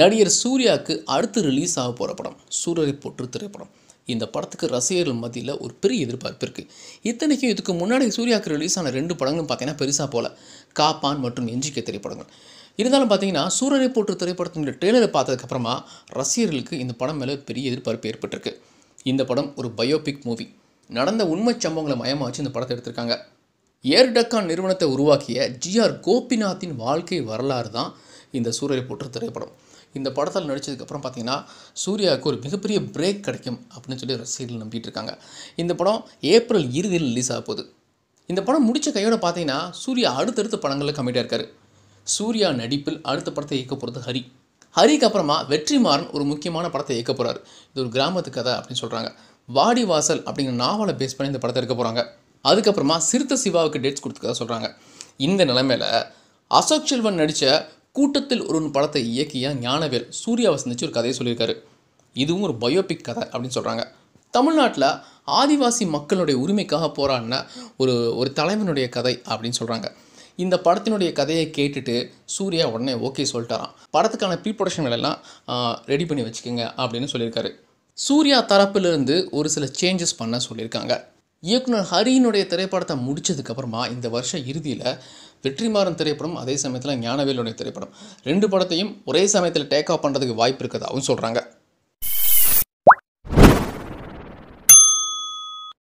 நடிகர் சூர்யாவுக்கு அடுத்து ரிலீஸ் ஆக போகிற படம் சூரரை போற்று திரைப்படம் இந்த படத்துக்கு ரசிகர்கள் மத்தியில் ஒரு பெரிய எதிர்பார்ப்பு இருக்குது இத்தனைக்கும் இதுக்கு முன்னாடி சூர்யாவுக்கு ரிலீஸ் ஆன ரெண்டு படங்களும் பார்த்தீங்கன்னா பெருசாக போல காப்பான் மற்றும் எஞ்சிக்க திரைப்படங்கள் இருந்தாலும் பார்த்தீங்கன்னா சூரரை போற்று திரைப்படத்தினுடைய ட்ரெய்லரை பார்த்ததுக்கப்புறமா ரசிகர்களுக்கு இந்த படம் மேலே பெரிய எதிர்பார்ப்பு ஏற்பட்டிருக்கு இந்த படம் ஒரு பயோபிக் மூவி நடந்த உண்மை சம்பவங்களை மயமாக வச்சு இந்த படத்தை எடுத்திருக்காங்க ஏர் டக்கான் நிறுவனத்தை உருவாக்கிய ஜிஆர் கோபிநாத்தின் வாழ்க்கை வரலாறு தான் இந்த சூரரை போற்று திரைப்படம் இந்த படத்தில் நடித்ததுக்கப்புறம் பார்த்தீங்கன்னா சூர்யாவுக்கு ஒரு மிகப்பெரிய பிரேக் கிடைக்கும் அப்படின்னு சொல்லி ரசிகர்கள் நம்பிட்டு இருக்காங்க இந்த படம் ஏப்ரல் இறுதியில் ரிலீஸ் ஆக போகுது இந்த படம் முடித்த கையோட பார்த்தீங்கன்னா சூர்யா அடுத்தடுத்த படங்களில் கம்மிட்டாக இருக்கார் சூர்யா நடிப்பில் அடுத்த படத்தை இயக்க போகிறது ஹரி ஹரிக்கு அப்புறமா வெற்றிமாறன் ஒரு முக்கியமான படத்தை இயக்க போகிறார் இது ஒரு கிராமத்து கதை அப்படின்னு சொல்கிறாங்க வாடி வாசல் அப்படிங்கிற நாவலை பேஸ் பண்ணி இந்த படத்தை எடுக்க போகிறாங்க அதுக்கப்புறமா சிறுத்தை சிவாவுக்கு டேட்ஸ் கொடுத்துக்கதா சொல்கிறாங்க இந்த நிலைமையில் அசோக் செல்வன் நடித்த கூட்டத்தில் ஒரு படத்தை இயக்கிய ஞானவேல் சூர்யாவை சந்திச்சு ஒரு கதையை சொல்லியிருக்காரு இதுவும் ஒரு பயோபிக் கதை அப்படின்னு சொல்கிறாங்க தமிழ்நாட்டில் ஆதிவாசி மக்களுடைய உரிமைக்காக போராடின ஒரு ஒரு தலைவனுடைய கதை அப்படின்னு சொல்கிறாங்க இந்த படத்தினுடைய கதையை கேட்டுட்டு சூர்யா உடனே ஓகே சொல்லிட்டாராம் படத்துக்கான ப்ரீ ப்ரொடக்ஷன்கள் எல்லாம் ரெடி பண்ணி வச்சுக்கோங்க அப்படின்னு சொல்லியிருக்காரு சூர்யா தரப்பிலிருந்து ஒரு சில சேஞ்சஸ் பண்ண சொல்லியிருக்காங்க இயக்குனர் ஹரியினுடைய திரைப்படத்தை முடித்ததுக்கப்புறமா இந்த வருஷ இறுதியில் வெற்றிமாறன் திரைப்படம் அதே சமயத்தில் ஞானவேலுடைய திரைப்படம் ரெண்டு படத்தையும் ஒரே சமயத்தில் டேக் ஆஃப் பண்ணுறதுக்கு வாய்ப்பு இருக்கிறதாகவும் சொல்கிறாங்க